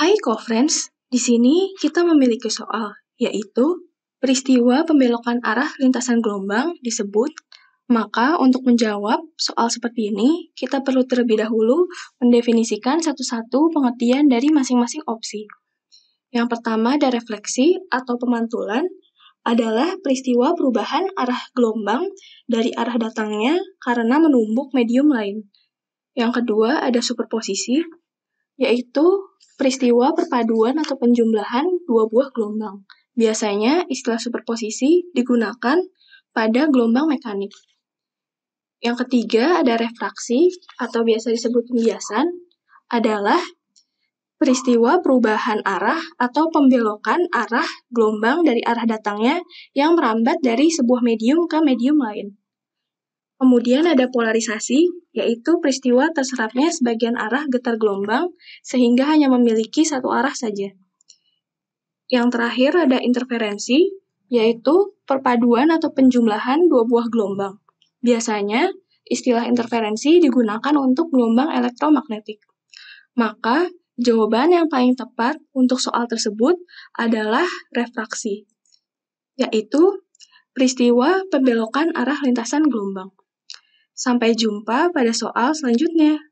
Hai co-friends, di sini kita memiliki soal, yaitu peristiwa pembelokan arah lintasan gelombang disebut, maka untuk menjawab soal seperti ini, kita perlu terlebih dahulu mendefinisikan satu-satu pengertian dari masing-masing opsi. Yang pertama ada refleksi atau pemantulan, adalah peristiwa perubahan arah gelombang dari arah datangnya karena menumbuk medium lain. Yang kedua ada superposisi, yaitu peristiwa perpaduan atau penjumlahan dua buah gelombang. Biasanya istilah superposisi digunakan pada gelombang mekanik. Yang ketiga ada refraksi atau biasa disebut pembiasan adalah peristiwa perubahan arah atau pembelokan arah gelombang dari arah datangnya yang merambat dari sebuah medium ke medium lain. Kemudian ada polarisasi, yaitu peristiwa terserapnya sebagian arah getar gelombang sehingga hanya memiliki satu arah saja. Yang terakhir ada interferensi, yaitu perpaduan atau penjumlahan dua buah gelombang. Biasanya, istilah interferensi digunakan untuk gelombang elektromagnetik. Maka, jawaban yang paling tepat untuk soal tersebut adalah refraksi, yaitu peristiwa pembelokan arah lintasan gelombang. Sampai jumpa pada soal selanjutnya.